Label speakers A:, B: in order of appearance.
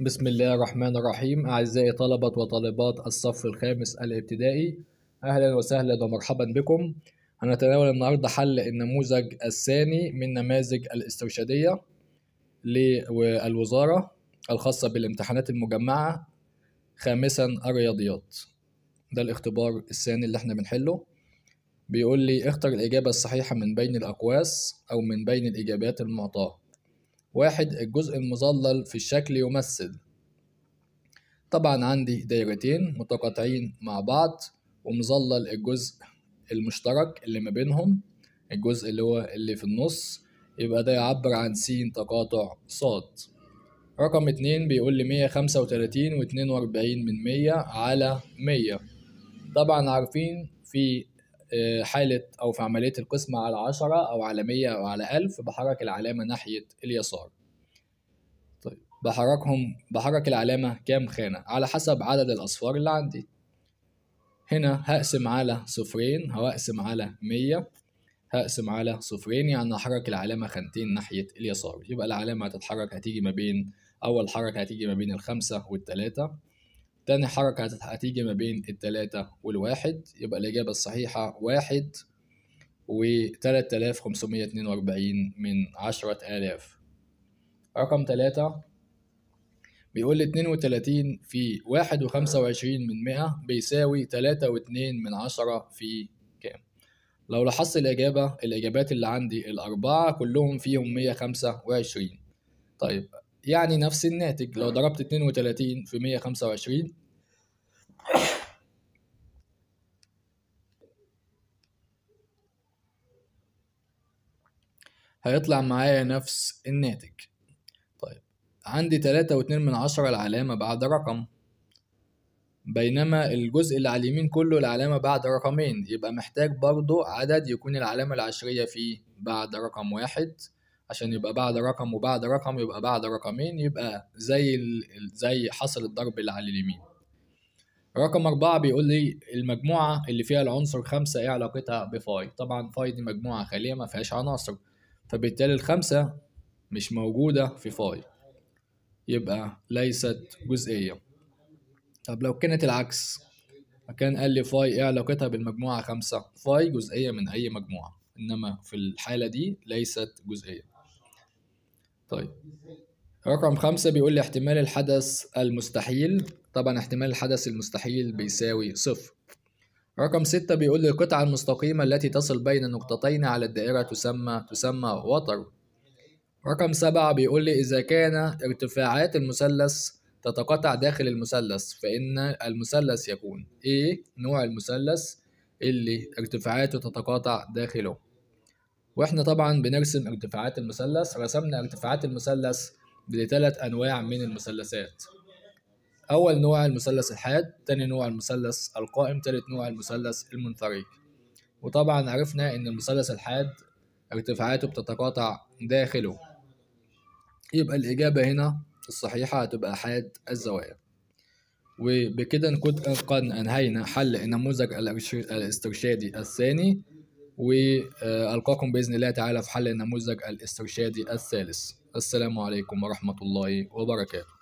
A: بسم الله الرحمن الرحيم أعزائي طلبة وطالبات الصف الخامس الابتدائي أهلا وسهلا ومرحبا بكم هنتناول النهاردة حل النموذج الثاني من نماذج الاسترشادية للوزارة الخاصة بالامتحانات المجمعة خامسا الرياضيات ده الاختبار الثاني اللي احنا بنحله بيقول لي اختر الإجابة الصحيحة من بين الأقواس أو من بين الإجابات المعطاة واحد الجزء المظلل في الشكل يمثل طبعا عندي دايرتين متقاطعين مع بعض ومظلل الجزء المشترك اللي ما بينهم الجزء اللي هو اللي في النص يبقى ده يعبر عن س تقاطع ص رقم اتنين بيقول لي مية خمسة وتلاتين واتنين وأربعين من مية على مية طبعا عارفين في حالة أو في عملية القسمة على عشرة أو على مية أو على ألف بحرك العلامة ناحية اليسار طيب بحركهم بحرك العلامة كام خانة على حسب عدد الأصفار اللي عندي هنا هقسم على صفرين هقسم على مية هقسم على صفرين يعني هحرك العلامة خانتين ناحية اليسار يبقى العلامة هتتحرك هتيجي ما بين أول حركة هتيجي ما بين الخمسة والتلاتة تاني حركة هتيجي ما بين التلاتة والواحد يبقى الإجابة الصحيحة واحد وتلات آلاف خمسمية اتنين وأربعين من عشرة آلاف رقم تلاتة بيقول لي اتنين وتلاتين في واحد وخمسة وعشرين من مئة بيساوي تلاتة واتنين من عشرة في كام لو لاحظت الإجابة الإجابات اللي عندي الأربعة كلهم فيهم مية خمسة وعشرين طيب يعني نفس الناتج لو ضربت 32 في 125 هيطلع معايا نفس الناتج طيب عندي تلاتة واتنين من عشرة العلامة بعد رقم بينما الجزء اللي على اليمين كله العلامة بعد رقمين يبقى محتاج برضو عدد يكون العلامة العشرية فيه بعد رقم واحد عشان يبقى بعد رقم وبعد رقم يبقى بعد رقمين يبقى زي ال... زي حصل الضرب اللي على اليمين رقم أربعة بيقول لي المجموعة اللي فيها العنصر خمسة إيه علاقتها بفاي طبعا فاي دي مجموعة خالية ما فيهاش عناصر فبالتالي الخمسة مش موجودة في فاي يبقى ليست جزئية طب لو كانت العكس كان قال لي فاي إيه علاقتها بالمجموعة خمسة فاي جزئية من أي مجموعة إنما في الحالة دي ليست جزئية طيب رقم خمسة بيقول لي احتمال الحدث المستحيل طبعا احتمال الحدث المستحيل بيساوي صفر رقم ستة بيقول لي القطعة المستقيمة التي تصل بين نقطتين على الدائرة تسمى تسمى وتر رقم سبعة بيقول لي إذا كان ارتفاعات المثلث تتقاطع داخل المثلث فإن المثلث يكون إيه نوع المثلث اللي ارتفاعاته تتقاطع داخله واحنا طبعا بنرسم ارتفاعات المثلث رسمنا ارتفاعات المثلث لثلاث انواع من المثلثات اول نوع المثلث الحاد تاني نوع المثلث القائم تالت نوع المثلث المنفرج وطبعا عرفنا ان المثلث الحاد ارتفاعاته بتتقاطع داخله يبقى الاجابه هنا الصحيحه هتبقى حاد الزوايا وبكده نكون قد انهينا حل النموذج الاسترشادي الثاني والقاكم باذن الله تعالى في حل النموذج الاسترشادي الثالث السلام عليكم ورحمه الله وبركاته